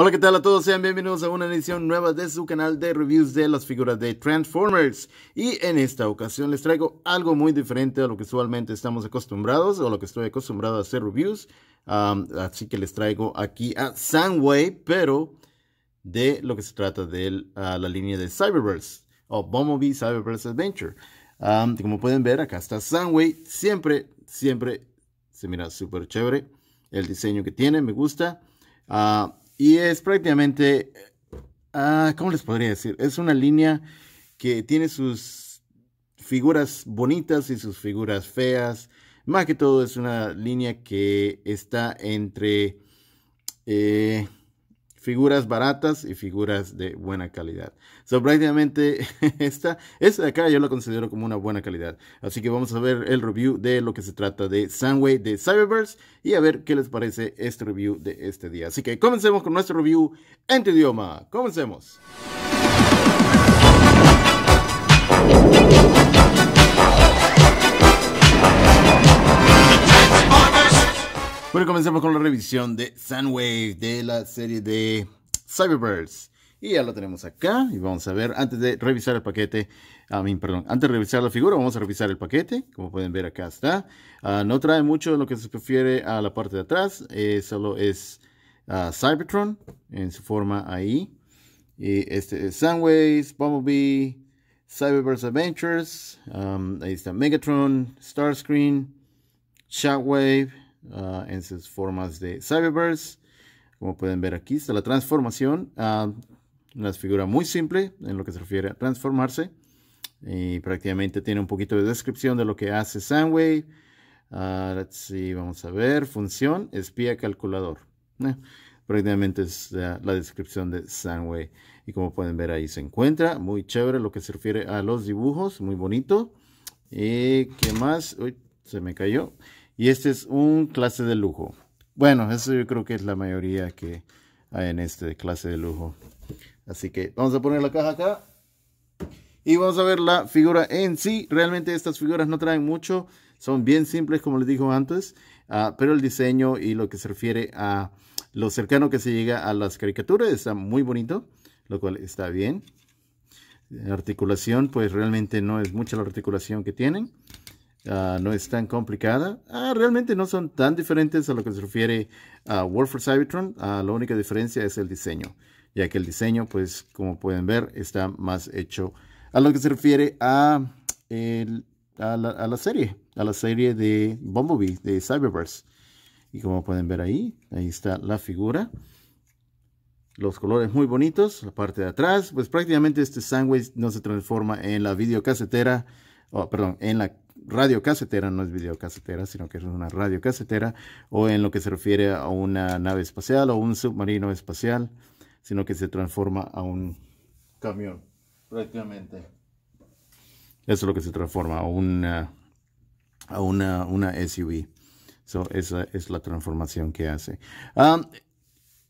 Hola, ¿qué tal a todos? Sean bienvenidos a una edición nueva de su canal de reviews de las figuras de Transformers. Y en esta ocasión les traigo algo muy diferente a lo que usualmente estamos acostumbrados o a lo que estoy acostumbrado a hacer reviews. así que les traigo aquí a Sunway, pero de lo que se trata de la línea de Cyberverse o Bumblebee Cyberverse Adventure. como pueden ver, acá está Sunway. Siempre, siempre se mira súper chévere. El diseño que tiene me gusta. Ah, y es prácticamente, ah, ¿cómo les podría decir? Es una línea que tiene sus figuras bonitas y sus figuras feas. Más que todo es una línea que está entre... Eh, figuras baratas y figuras de buena calidad. So, prácticamente esta, esta de acá yo la considero como una buena calidad. Así que vamos a ver el review de lo que se trata de Sunway de Cyberverse y a ver qué les parece este review de este día. Así que comencemos con nuestro review en tu idioma. Comencemos. Bueno, comencemos con la revisión de Sunwave de la serie de Cyberbirds. Y ya lo tenemos acá y vamos a ver, antes de revisar el paquete, a mí, perdón, antes de revisar la figura, vamos a revisar el paquete. Como pueden ver acá está. Ah, no trae mucho lo que se refiere a la parte de atrás, eh, solo es ah, Cybertron en su forma ahí. Y este es Sunways, Bumblebee, Cyberverse Adventures, um, ahí está Megatron, Starscream Shockwave. Ah, en sus formas de Cyberverse. Como pueden ver aquí está la transformación. Ah, una figura muy simple en lo que se refiere a transformarse. Y prácticamente tiene un poquito de descripción de lo que hace Sandway. Ah, vamos a ver. Función, espía calculador. Eh, prácticamente es la descripción de Sandway. Y como pueden ver ahí se encuentra. Muy chévere lo que se refiere a los dibujos. Muy bonito. ¿Y qué más? Uy, se me cayó. Y este es un clase de lujo. Bueno, eso yo creo que es la mayoría que hay en este clase de lujo. Así que vamos a poner la caja acá. Y vamos a ver la figura en sí. Realmente estas figuras no traen mucho. Son bien simples, como les dijo antes. Ah, pero el diseño y lo que se refiere a lo cercano que se llega a las caricaturas está muy bonito. Lo cual está bien. La articulación, pues realmente no es mucha la articulación que tienen. Ah, no es tan complicada. Ah, realmente no son tan diferentes a lo que se refiere a War for Cybertron. Ah, la única diferencia es el diseño, ya que el diseño, pues como pueden ver, está más hecho a lo que se refiere a, la, serie, a la serie de Bumblebee, de Cyberverse. Y como pueden ver ahí, ahí está la figura. Los colores muy bonitos, la parte de atrás, pues prácticamente este sandwich no se transforma en la videocasetera, perdón, en la radio casetera, no es videocasetera, sino que es una radio casetera, o en lo que se refiere a una nave espacial o un submarino espacial, sino que se transforma a un camión, prácticamente. Eso es lo que se transforma a una, a una, una SUV. esa es la transformación que hace.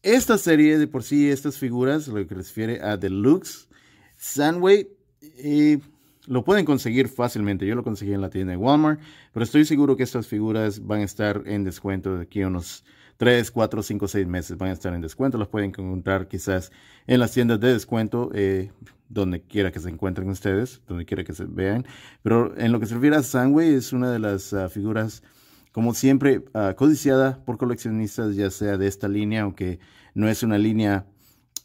esta serie de por sí, estas figuras, lo que se refiere a Deluxe, sandway y eh, lo pueden conseguir fácilmente. Yo lo conseguí en la tienda de Walmart, pero estoy seguro que estas figuras van a estar en descuento de aquí a unos 3, 4, 5, 6 meses. Van a estar en descuento. Las pueden encontrar quizás en las tiendas de descuento, eh, donde quiera que se encuentren ustedes, donde quiera que se vean. Pero en lo que se refiere a Sangway, es una de las ah, figuras como siempre, ah, codiciada por coleccionistas, ya sea de esta línea, aunque no es una línea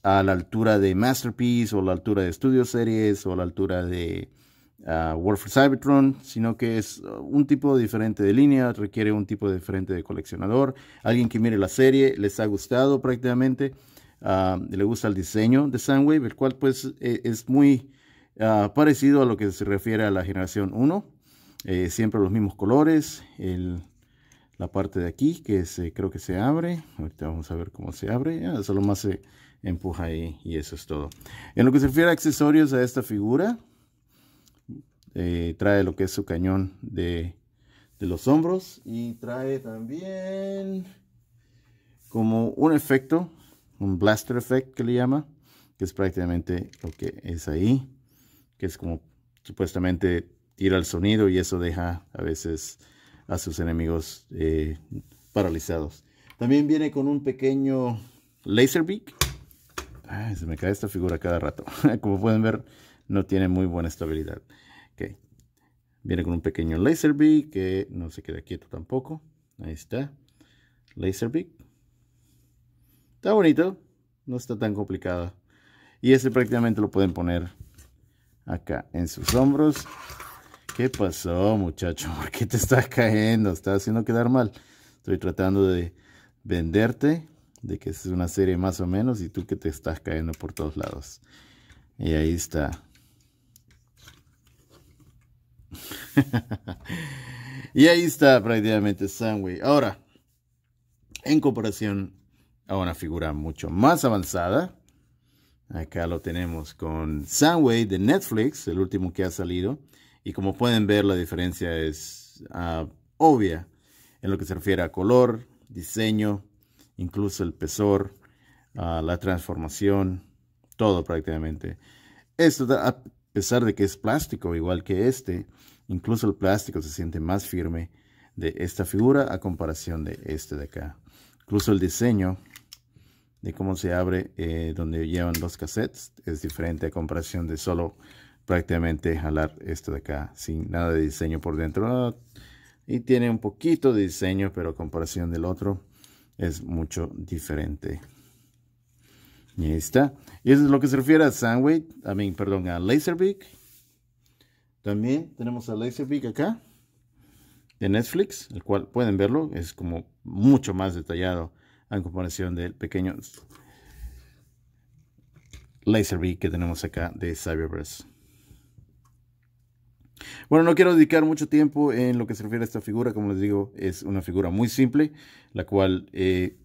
a la altura de Masterpiece o la altura de Studio Series o la altura de War for Cybertron, sino que es uh, un tipo diferente de línea, requiere un tipo diferente de coleccionador, alguien que mire la serie, les ha gustado prácticamente, ah, le gusta el diseño de Sunwave, el cual pues e, es muy ah, parecido a lo que se refiere a la generación 1, eh, siempre los mismos colores, la parte de aquí que se, creo que se abre, ahorita vamos a ver cómo se abre, ah, solo más se empuja ahí y eso es todo. En lo que se refiere a accesorios a esta figura, eh, trae lo que es su cañón de, los hombros y trae también como un efecto, un blaster effect que le llama, que es prácticamente lo que es ahí, que es como supuestamente tira el sonido y eso deja a veces a sus enemigos eh, paralizados. También viene con un pequeño laser beak. se me cae esta figura cada rato. Como pueden ver, no tiene muy buena estabilidad. Okay, Viene con un pequeño laser beak que no se queda quieto tampoco. Ahí está. Laser beak. Está bonito. No está tan complicado. Y ese prácticamente lo pueden poner acá en sus hombros. ¿Qué pasó, muchacho? ¿Por qué te estás cayendo? Estás haciendo quedar mal. Estoy tratando de venderte, de que es una serie más o menos, y tú que te estás cayendo por todos lados. Y ahí está. y ahí está prácticamente Sunway. Ahora, en comparación a una figura mucho más avanzada, acá lo tenemos con Sunway de Netflix, el último que ha salido. Y como pueden ver, la diferencia es ah, obvia en lo que se refiere a color, diseño, incluso el pesor, ah, la transformación, todo prácticamente. Esto a pesar de que es plástico, igual que este, incluso el plástico se siente más firme de esta figura a comparación de este de acá. Incluso el diseño de cómo se abre eh, donde llevan los cassettes es diferente a comparación de solo prácticamente jalar esto de acá sin nada de diseño por dentro y tiene un poquito de diseño pero a comparación del otro es mucho diferente y ahí está. Y eso es lo que se refiere a Sandwich, I perdón, a Laserbeak. También tenemos a Laserbeak acá, de Netflix, el cual pueden verlo, es como mucho más detallado en comparación del pequeño Laserbeak que tenemos acá de Cyberverse. Bueno, no quiero dedicar mucho tiempo en lo que se refiere a esta figura, como les digo, es una figura muy simple, la cual eh,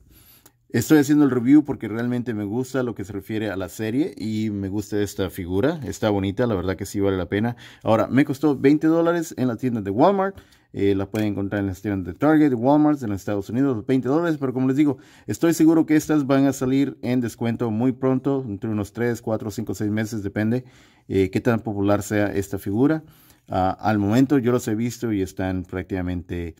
Estoy haciendo el review porque realmente me gusta lo que se refiere a la serie y me gusta esta figura. Está bonita, la verdad que sí vale la pena. Ahora, me costó 20 dólares en la tienda de Walmart. Eh, la pueden encontrar en las tiendas de Target, Walmart, en Estados Unidos, 20 dólares. Pero como les digo, estoy seguro que estas van a salir en descuento muy pronto, entre unos 3, 4, 5, 6 meses, depende eh, qué tan popular sea esta figura. Ah, al momento yo los he visto y están prácticamente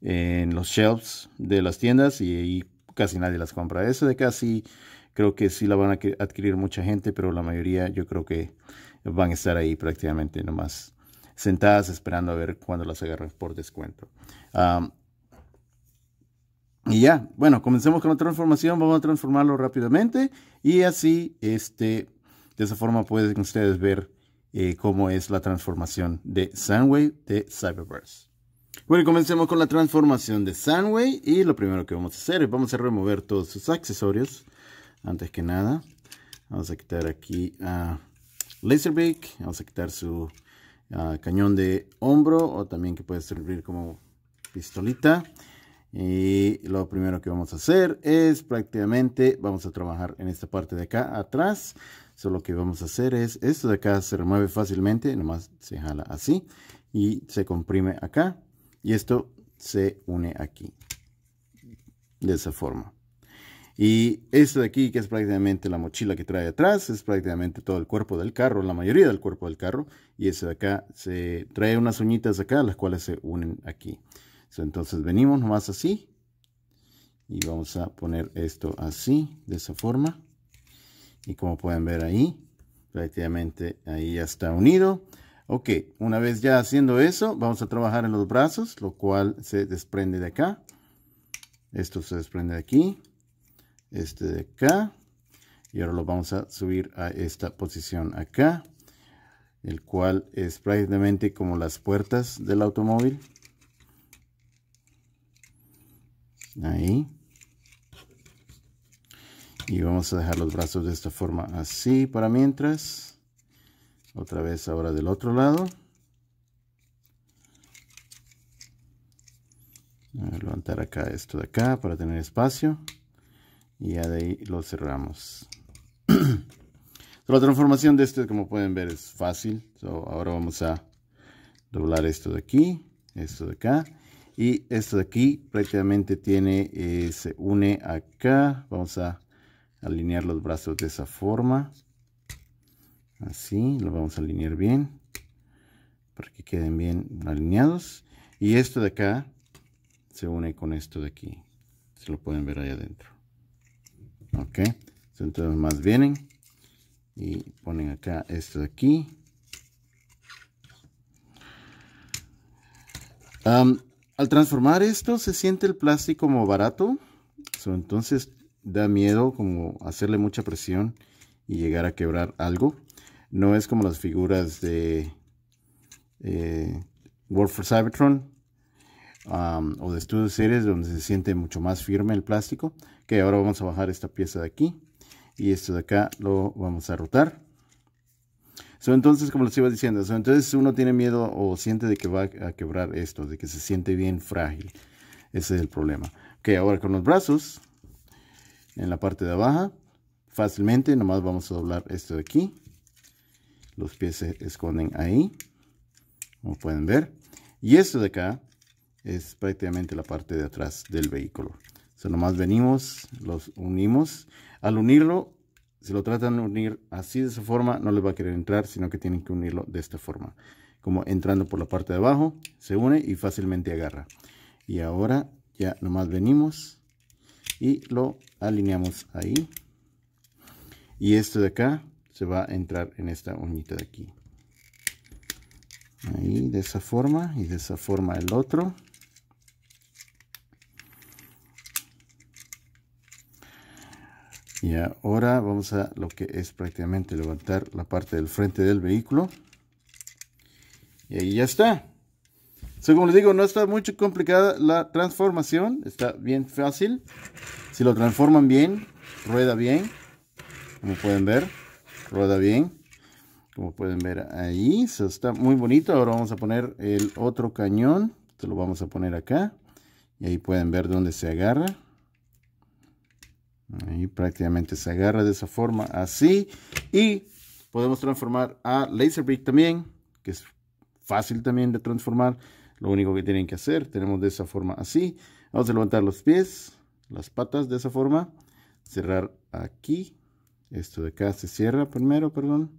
en los shelves de las tiendas y ahí casi nadie las compra. Eso de casi creo que sí la van a adquirir mucha gente, pero la mayoría yo creo que van a estar ahí prácticamente nomás sentadas esperando a ver cuándo las agarran por descuento. y ya, bueno, comencemos con la transformación, vamos a transformarlo rápidamente y así, este, de esa forma pueden ustedes ver eh, cómo es la transformación de Sunwave de Cyberverse. Bueno, comencemos con la transformación de Sunway y lo primero que vamos a hacer es vamos a remover todos sus accesorios. Antes que nada, vamos a quitar aquí a Laserbeak, vamos a quitar su ah, cañón de hombro o también que puede servir como pistolita. Y lo primero que vamos a hacer es prácticamente, vamos a trabajar en esta parte de acá atrás. Solo lo que vamos a hacer es, esto de acá se remueve fácilmente, nomás se jala así y se comprime acá y esto se une aquí de esa forma y esto de aquí que es prácticamente la mochila que trae atrás es prácticamente todo el cuerpo del carro la mayoría del cuerpo del carro y eso de acá se trae unas uñitas acá las cuales se unen aquí entonces venimos nomás así y vamos a poner esto así de esa forma y como pueden ver ahí prácticamente ahí ya está unido Ok, una vez ya haciendo eso, vamos a trabajar en los brazos, lo cual se desprende de acá. Esto se desprende de aquí, este de acá. Y ahora lo vamos a subir a esta posición acá, el cual es prácticamente como las puertas del automóvil. Ahí. Y vamos a dejar los brazos de esta forma así para mientras otra vez ahora del otro lado levantar acá esto de acá para tener espacio y ya de ahí lo cerramos la transformación de esto como pueden ver es fácil ahora vamos a doblar esto de aquí esto de acá y esto de aquí prácticamente tiene eh, se une acá vamos a alinear los brazos de esa forma así lo vamos a alinear bien para que queden bien alineados y esto de acá se une con esto de aquí se lo pueden ver ahí adentro ok entonces más vienen y ponen acá esto de aquí al transformar esto se siente el plástico como barato entonces da miedo como hacerle mucha presión y llegar a quebrar algo no es como las figuras de eh, World for Cybertron um, o de Studio Series, donde se siente mucho más firme el plástico. Que ahora vamos a bajar esta pieza de aquí y esto de acá lo vamos a rotar. entonces, como les iba diciendo, entonces uno tiene miedo o siente de que va a quebrar esto, de que se siente bien frágil. Ese es el problema. Que ahora con los brazos, en la parte de abajo, fácilmente, nomás vamos a doblar esto de aquí los pies se esconden ahí como pueden ver y esto de acá es prácticamente la parte de atrás del vehículo sea nomás venimos los unimos al unirlo si lo tratan de unir así de esa forma no les va a querer entrar sino que tienen que unirlo de esta forma como entrando por la parte de abajo se une y fácilmente agarra y ahora ya nomás venimos y lo alineamos ahí y esto de acá va a entrar en esta uñita de aquí ahí de esa forma y de esa forma el otro y ahora vamos a lo que es prácticamente levantar la parte del frente del vehículo y ahí ya está Según como les digo no está mucho complicada la transformación está bien fácil si lo transforman bien rueda bien como pueden ver rueda bien como pueden ver ahí se está muy bonito ahora vamos a poner el otro cañón se lo vamos a poner acá y ahí pueden ver dónde se agarra ahí prácticamente se agarra de esa forma así y podemos transformar a laser brick también que es fácil también de transformar lo único que tienen que hacer tenemos de esa forma así vamos a levantar los pies las patas de esa forma cerrar aquí esto de acá se cierra primero, perdón,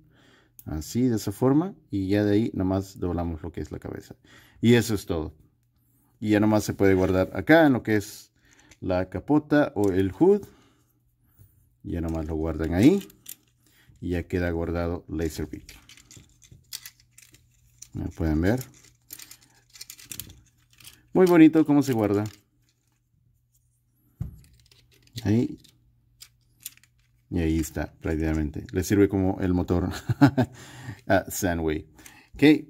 así de esa forma y ya de ahí nomás doblamos lo que es la cabeza. Y eso es todo. Y ya nomás se puede guardar acá en lo que es la capota o el hood. Ya nomás lo guardan ahí y ya queda guardado Laserbeak. Ya pueden ver. Muy bonito cómo se guarda. Ahí y ahí está, prácticamente. Le sirve como el motor a Sandway. ¿Qué?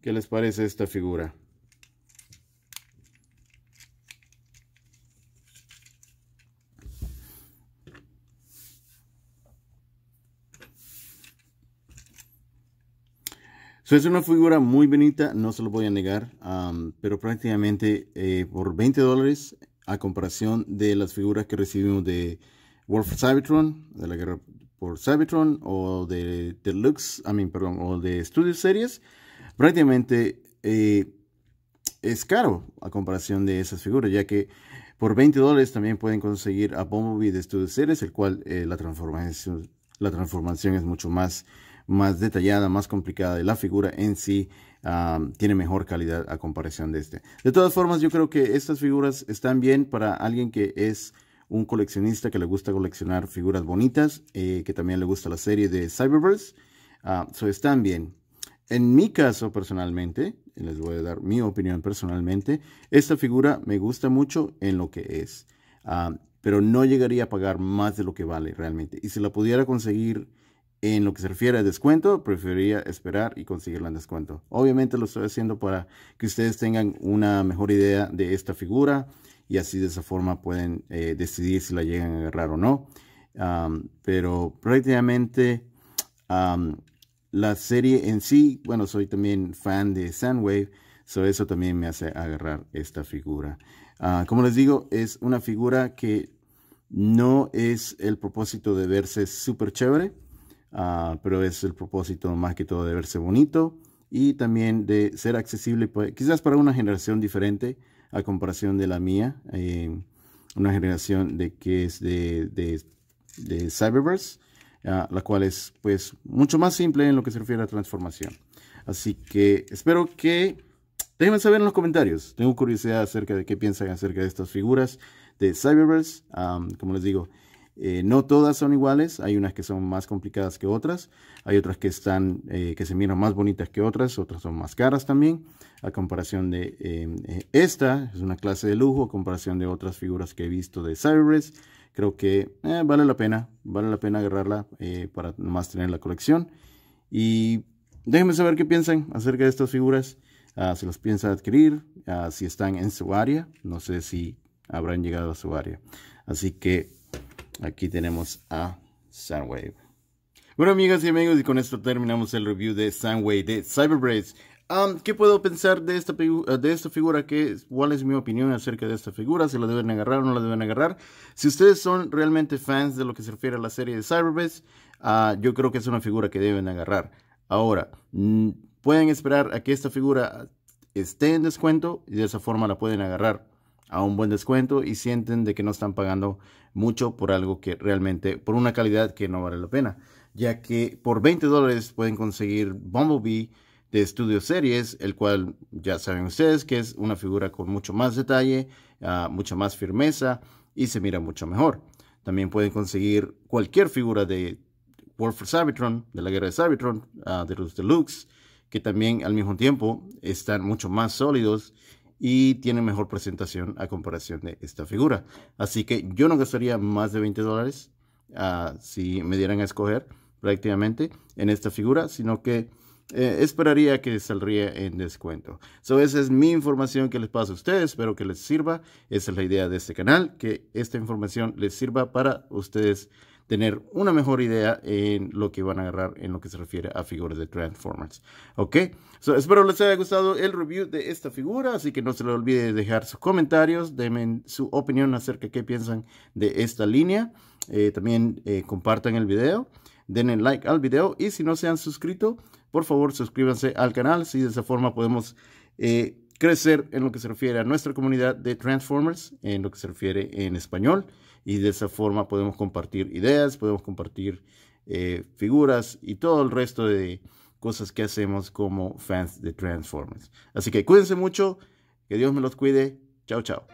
¿Qué les parece esta figura? es una figura muy bonita, no se lo voy a negar, pero prácticamente eh, por 20 dólares a comparación de las figuras que recibimos de War for Cybertron, de la guerra por Cybertron, o de Deluxe, I mean, perdón, o de Studio Series, prácticamente eh, es caro a comparación de esas figuras, ya que por 20 dólares también pueden conseguir a Bumblebee de Studio Series, el cual eh, la, transformación, es mucho más, más detallada, más complicada, y la figura en sí um, tiene mejor calidad a comparación de este. De todas formas, yo creo que estas figuras están bien para alguien que es un coleccionista que le gusta coleccionar figuras bonitas, eh, que también le gusta la serie de Cyberverse. eso ah, so están bien. En mi caso personalmente, les voy a dar mi opinión personalmente, esta figura me gusta mucho en lo que es, ah, pero no llegaría a pagar más de lo que vale realmente. Y si la pudiera conseguir en lo que se refiere a descuento, preferiría esperar y conseguirla en descuento. Obviamente lo estoy haciendo para que ustedes tengan una mejor idea de esta figura y así de esa forma pueden eh, decidir si la llegan a agarrar o no. pero prácticamente la serie en sí, bueno, soy también fan de Sandwave, sobre eso también me hace agarrar esta figura. Ah, como les digo, es una figura que no es el propósito de verse súper chévere, ah, pero es el propósito más que todo de verse bonito y también de ser accesible, pues, quizás para una generación diferente, a comparación de la mía, em, una generación de que es de, Cyberverse, ah, la cual es pues mucho más simple en lo que se refiere a transformación. Así que espero que déjenme saber en los comentarios. Tengo curiosidad acerca de qué piensan acerca de estas figuras de Cyberverse. como les digo, eh, no todas son iguales, hay unas que son más complicadas que otras, hay otras que están, eh, que se miran más bonitas que otras, otras son más caras también, a comparación de em, eh, esta, es una clase de lujo, a comparación de otras figuras que he visto de Cyrus, creo que vale la pena, vale la pena agarrarla para más tener la colección. Y déjenme saber qué piensan acerca de estas figuras, ah, si las piensan adquirir, ah, si están en su área, no sé si habrán llegado a su área. Así que Aquí tenemos a Sunwave. Bueno, amigas y amigos, y con esto terminamos el review de Sandwave de Cyberbrace. Um, ¿Qué puedo pensar de esta, eh, de esta figura? ¿Cuál es mi opinión acerca de esta figura? ¿Se la deben agarrar o no la deben agarrar? Si ustedes son realmente fans de lo que se refiere a la serie de Cyberbrace, ah, yo creo que es una figura que deben agarrar. Ahora, pueden esperar a que esta figura esté en descuento y de esa forma la pueden agarrar a un buen descuento y sienten de que no están pagando mucho por algo que realmente, por una calidad que no vale la pena, ya que por 20 dólares pueden conseguir Bumblebee de Studio Series, el cual ya saben ustedes que es una figura con mucho más detalle, mucho ah, mucha más firmeza y se mira mucho mejor. También pueden conseguir cualquier figura de War for Cybertron, de la guerra de Cybertron, ah, de los Deluxe, que también al mismo tiempo están mucho más sólidos y tiene mejor presentación a comparación de esta figura. Así que yo no gastaría más de 20 dólares ah, si me dieran a escoger prácticamente en esta figura, sino que eh, esperaría que saldría en descuento. So, esa es mi información que les paso a ustedes. Espero que les sirva. Esa es la idea de este canal, que esta información les sirva para ustedes tener una mejor idea en lo que van a agarrar en lo que se refiere a figuras de Transformers. Ok, espero les haya gustado el review de esta figura, así que no se les olvide dejar sus comentarios, denme su opinión acerca de qué piensan de esta línea. Eh, también eh, compartan el video, denle like al video y si no se han suscrito, por favor suscríbanse al canal, si de esa forma podemos... Eh, crecer en lo que se refiere a nuestra comunidad de Transformers, en lo que se refiere en español, y de esa forma podemos compartir ideas, podemos compartir eh, figuras y todo el resto de cosas que hacemos como fans de Transformers. Así que cuídense mucho, que Dios me los cuide, chao chao.